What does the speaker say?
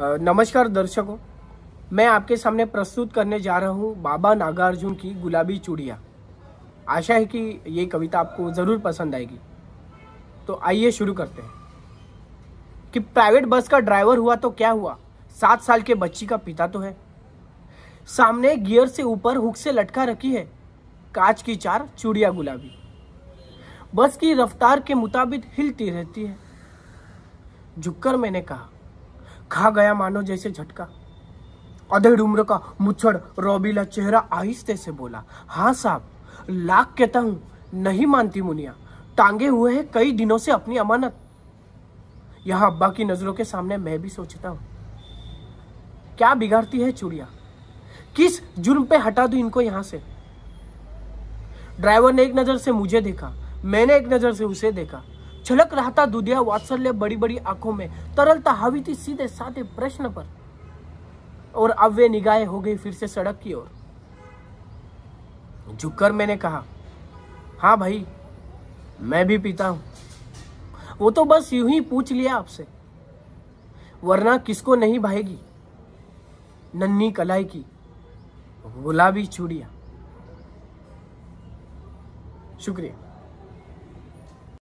नमस्कार दर्शकों मैं आपके सामने प्रस्तुत करने जा रहा हूँ बाबा नागार्जुन की गुलाबी चूड़िया आशा है कि ये कविता आपको ज़रूर पसंद आएगी तो आइए शुरू करते हैं कि प्राइवेट बस का ड्राइवर हुआ तो क्या हुआ सात साल के बच्ची का पिता तो है सामने गियर से ऊपर हुक से लटका रखी है कांच की चार चूड़िया गुलाबी बस की रफ्तार के मुताबिक हिलती रहती है झुककर मैंने कहा खा गया मानो जैसे झटका अधेड़ उम्र का मुछड़ रोबीला चेहरा आहिस्ते से बोला हाँ साहब लाख कहता हूं नहीं मानती मुनिया टांगे हुए हैं कई दिनों से अपनी अमानत यहां अब्बा की नजरों के सामने मैं भी सोचता हूं क्या बिगाड़ती है चूड़िया किस जुर्म पे हटा दू इनको यहां से ड्राइवर ने एक नजर से मुझे देखा मैंने एक नजर से उसे देखा झलक रहा था दुधिया वात्सल्य बड़ी बड़ी आंखों में तरलता हावी थी सीधे साधे प्रश्न पर और अब वे निगाहें हो गई फिर से सड़क की ओर झुककर मैंने कहा हाँ भाई मैं भी पीता हूं वो तो बस यूं ही पूछ लिया आपसे वरना किसको नहीं भाएगी नन्नी कलाई की गुलाबी चूड़िया शुक्रिया